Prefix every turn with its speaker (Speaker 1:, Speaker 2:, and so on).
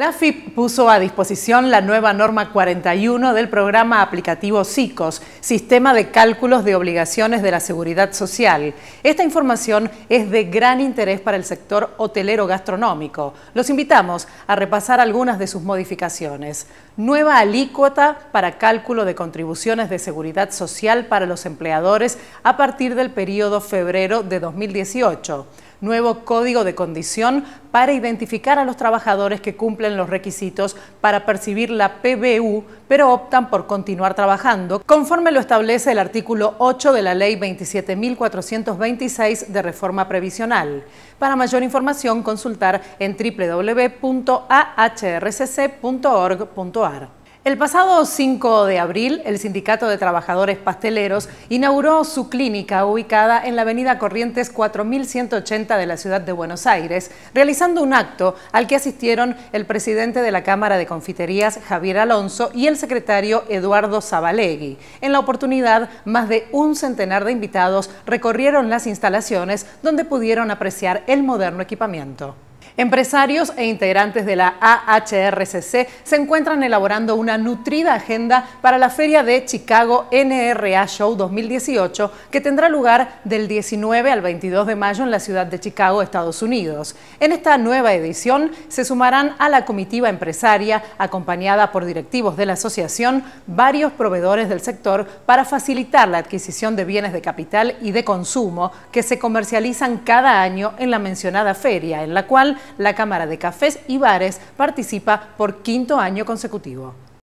Speaker 1: La FIP puso a disposición la nueva norma 41 del programa aplicativo SICOS, Sistema de Cálculos de Obligaciones de la Seguridad Social. Esta información es de gran interés para el sector hotelero gastronómico. Los invitamos a repasar algunas de sus modificaciones. Nueva alícuota para cálculo de contribuciones de seguridad social para los empleadores a partir del periodo febrero de 2018 nuevo código de condición para identificar a los trabajadores que cumplen los requisitos para percibir la PBU, pero optan por continuar trabajando, conforme lo establece el artículo 8 de la Ley 27.426 de reforma previsional. Para mayor información, consultar en www.ahrcc.org.ar. El pasado 5 de abril, el Sindicato de Trabajadores Pasteleros inauguró su clínica ubicada en la avenida Corrientes 4180 de la ciudad de Buenos Aires, realizando un acto al que asistieron el presidente de la Cámara de Confiterías, Javier Alonso, y el secretario Eduardo Zabalegui. En la oportunidad, más de un centenar de invitados recorrieron las instalaciones donde pudieron apreciar el moderno equipamiento. Empresarios e integrantes de la AHRCC se encuentran elaborando una nutrida agenda para la feria de Chicago NRA Show 2018 que tendrá lugar del 19 al 22 de mayo en la ciudad de Chicago, Estados Unidos. En esta nueva edición se sumarán a la comitiva empresaria acompañada por directivos de la asociación varios proveedores del sector para facilitar la adquisición de bienes de capital y de consumo que se comercializan cada año en la mencionada feria, en la cual la Cámara de Cafés y Bares participa por quinto año consecutivo.